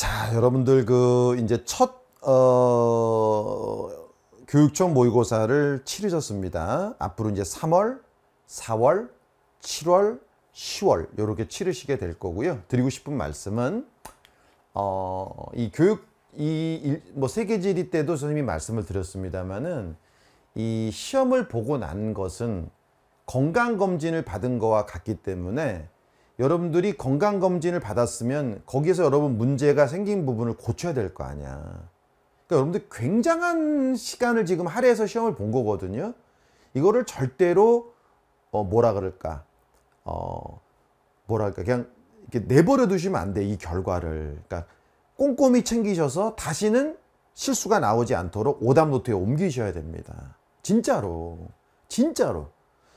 자, 여러분들 그 이제 첫 어, 교육청 모의고사를 치르셨습니다. 앞으로 이제 3월, 4월, 7월, 10월 이렇게 치르시게 될 거고요. 드리고 싶은 말씀은 어, 이 교육 이 뭐 세계지리 때도 선생님이 말씀을 드렸습니다만은 이 시험을 보고 난 것은 건강검진을 받은 거와 같기 때문에 여러분들이 건강검진을 받았으면 거기에서 여러분 문제가 생긴 부분을 고쳐야 될 거 아니야. 그러니까 여러분들 굉장한 시간을 지금 할애해서 시험을 본 거거든요. 이거를 절대로 어 뭐라 그럴까 어 뭐랄까 그냥 이렇게 내버려 두시면 안돼이 결과를 그러니까 꼼꼼히 챙기셔서 다시는 실수가 나오지 않도록 오답 노트에 옮기셔야 됩니다 진짜로 진짜로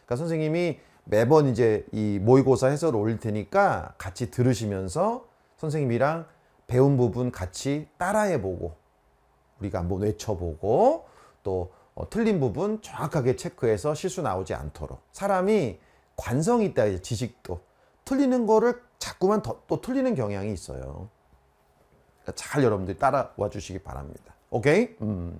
그러니까 선생님이 매번 이제 이 모의고사 해설을 올릴 테니까 같이 들으시면서 선생님이랑 배운 부분 같이 따라해보고 우리가 한번 외쳐보고 또 어, 틀린 부분 정확하게 체크해서 실수 나오지 않도록 사람이 관성이 있다 이제 지식도 틀리는 거를 자꾸만 더, 또 틀리는 경향이 있어요 그잘 그러니까 여러분들이 따라와 주시기 바랍니다 오케이? 음.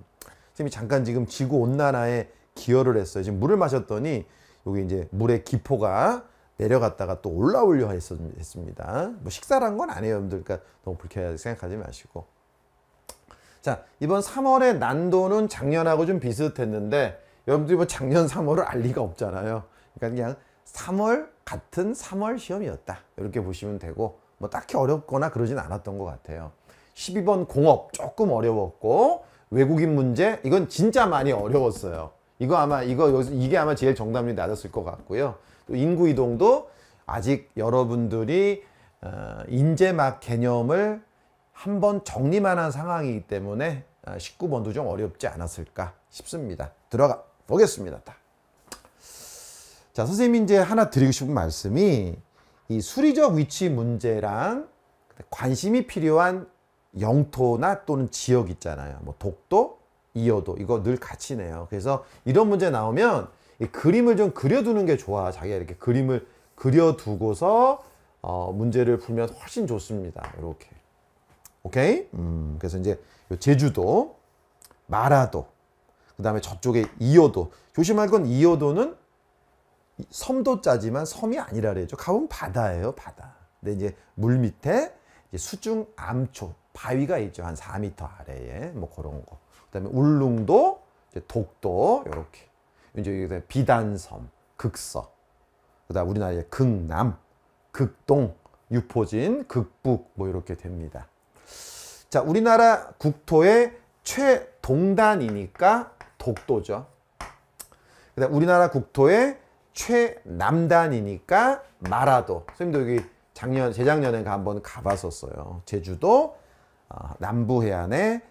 선생님이 잠깐 지금 지구온난화에 기여를 했어요 지금 물을 마셨더니 여기 이제 물의 기포가 내려갔다가 또 올라오려 했습니다. 뭐 식사란 건 아니에요, 여러분들. 그러니까 너무 불쾌하게 생각하지 마시고. 자, 이번 3월의 난도는 작년하고 좀 비슷했는데 여러분들이 뭐 작년 3월을 알 리가 없잖아요. 그러니까 그냥 3월 같은 3월 시험이었다. 이렇게 보시면 되고 뭐 딱히 어렵거나 그러진 않았던 것 같아요. 12번 공업 조금 어려웠고 외국인 문제 이건 진짜 많이 어려웠어요. 이거 아마 이거 이게 아마 제일 정답률이 낮았을 것 같고요. 또 인구 이동도 아직 여러분들이 어, 인재 막 개념을 한번 정리만 한 상황이기 때문에 19번도 어, 좀 어렵지 않았을까 싶습니다. 들어가 보겠습니다. 자, 선생님 이제 하나 드리고 싶은 말씀이 이 수리적 위치 문제랑 관심이 필요한 영토나 또는 지역 있잖아요. 뭐 독도, 이어도 이거 늘 같이 내요 그래서 이런 문제 나오면 그림을 좀 그려두는 게 좋아 자기가 이렇게 그림을 그려두고서 어, 문제를 풀면 훨씬 좋습니다 이렇게 오케이 음, 그래서 이제 제주도 마라도 그 다음에 저쪽에 이어도 조심할 건 이어도는 섬도 짜지만 섬이 아니라 그래죠 가보면 바다예요 바다 근데 이제 물 밑에 수중 암초 바위가 있죠 한 4m 아래에 뭐 그런 거 그다음에 울릉도, 독도 이렇게 이제 비단섬, 극서, 그다음 우리나라의 극남, 극동, 유포진, 극북 뭐 이렇게 됩니다. 자, 우리나라 국토의 최동단이니까 독도죠. 그다음 우리나라 국토의 최남단이니까 마라도. 선생님도 여기 작년 재작년에 한번 가봤었어요. 제주도 어, 남부 해안에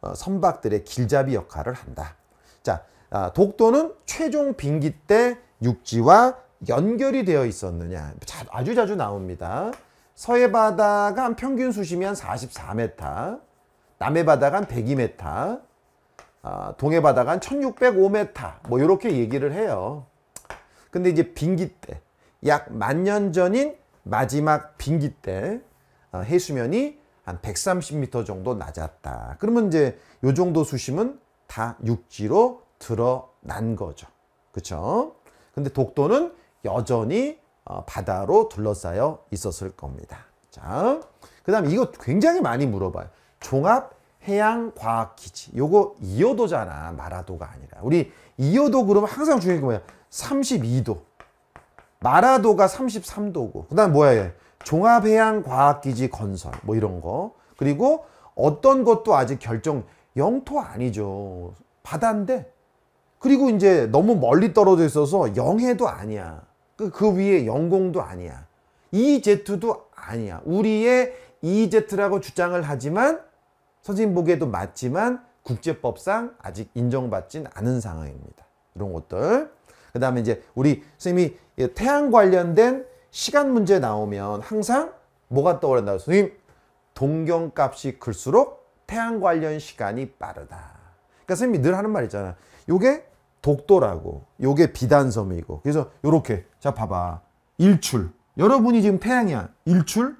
어, 선박들의 길잡이 역할을 한다. 자, 아, 독도는 최종 빙기 때 육지와 연결이 되어 있었느냐 아주 자주 나옵니다. 서해 바다가 한 평균 수심이 한 44m, 남해 바다가 한 102m, 아, 동해 바다가 한 1605m 뭐 이렇게 얘기를 해요. 근데 이제 빙기 때, 약 만 년 전인 마지막 빙기 때 어, 해수면이 한 130m 정도 낮았다. 그러면 이제 요 정도 수심은 다 육지로 드러난 거죠. 그렇죠? 근데 독도는 여전히 어, 바다로 둘러싸여 있었을 겁니다. 자, 그 다음에 이거 굉장히 많이 물어봐요. 종합 해양과학기지. 요거 이호도잖아. 마라도가 아니라. 우리 이호도 그러면 항상 중요한 게 뭐야? 32도. 마라도가 33도고. 그 다음 에 뭐야? 얘. 종합해양과학기지 건설 뭐 이런 거 그리고 어떤 것도 아직 결정 영토 아니죠 바다인데 그리고 이제 너무 멀리 떨어져 있어서 영해도 아니야 그, 그 위에 영공도 아니야 EZ도 아니야 우리의 EZ라고 주장을 하지만 선생님 보기에도 맞지만 국제법상 아직 인정받진 않은 상황입니다 이런 것들 그 다음에 이제 우리 선생님이 태양 관련된 시간 문제 나오면 항상 뭐가 떠오른다고 선생님 동경값이 클수록 태양 관련 시간이 빠르다 그러니까 선생님이 늘 하는 말 있잖아 요게 독도라고 요게 비단섬이고 그래서 요렇게 자 봐봐 일출 여러분이 지금 태양이야 일출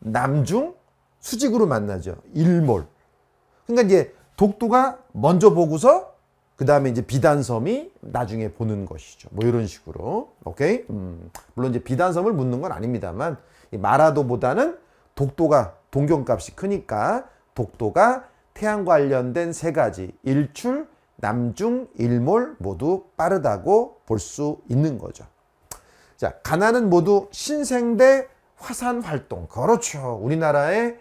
남중 수직으로 만나죠 일몰 그러니까 이제 독도가 먼저 보고서 그 다음에 이제 비단섬이 나중에 보는 것이죠. 뭐 이런 식으로. 오케이? 음, 물론 이제 비단섬을 묻는 건 아닙니다만, 마라도보다는 독도가 동경값이 크니까 독도가 태양 관련된 세 가지 일출, 남중, 일몰 모두 빠르다고 볼 수 있는 거죠. 자, 가나는 모두 신생대 화산 활동. 그렇죠. 우리나라의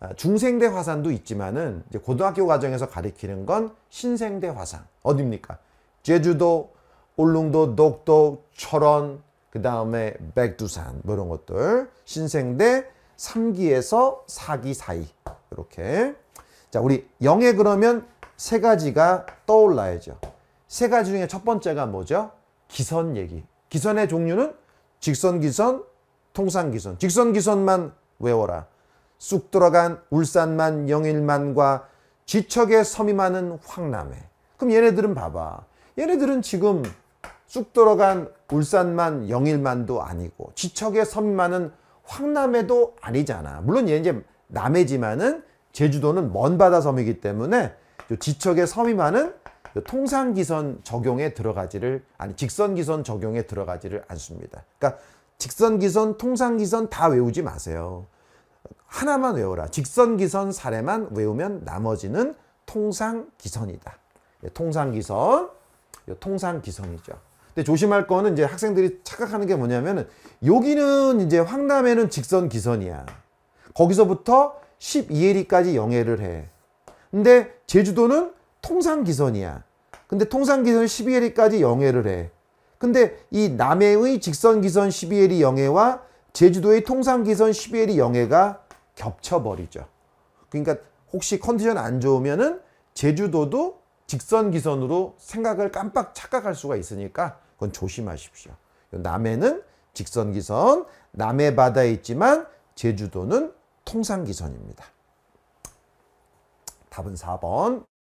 아, 중생대 화산도 있지만은 이제 고등학교 과정에서 가리키는 건 신생대 화산 어딥니까? 제주도, 울릉도, 독도, 철원, 그 다음에 백두산 뭐 이런 것들 신생대 3기에서 4기 사이 이렇게 자 우리 영에 그러면 세 가지가 떠올라야죠. 세 가지 중에 첫 번째가 뭐죠? 기선 얘기. 기선의 종류는 직선 기선, 통상 기선. 직선 기선만 외워라. 쑥 들어간 울산만 영일만과 지척의 섬이 많은 황남해. 그럼 얘네들은 봐봐. 얘네들은 지금 쑥 들어간 울산만 영일만도 아니고 지척의 섬이 많은 황남해도 아니잖아. 물론 얘 이제 남해지만은 제주도는 먼 바다 섬이기 때문에 지척의 섬이 많은 통상기선 적용에 들어가지를 아니 직선기선 적용에 들어가지를 않습니다. 그러니까 직선기선, 통상기선 다 외우지 마세요. 하나만 외워라. 직선기선 사례만 외우면 나머지는 통상기선이다. 예, 통상기선, 통상기선이죠. 근데 조심할 거는 이제 학생들이 착각하는 게 뭐냐면은 여기는 이제 황남에는 직선기선이야. 거기서부터 1 2해리까지 영해를 해. 근데 제주도는 통상기선이야. 근데 통상기선 1 2해리까지 영해를 해. 근데 이 남해의 직선기선 1 2해리 영해와 제주도의 통상기선 1 2해리 영해가 겹쳐버리죠. 그러니까 혹시 컨디션 안 좋으면은 제주도도 직선 기선으로 생각을 깜빡 착각할 수가 있으니까 그건 조심하십시오. 남해는 직선 기선, 남해 바다에 있지만 제주도는 통상 기선입니다. 답은 4번.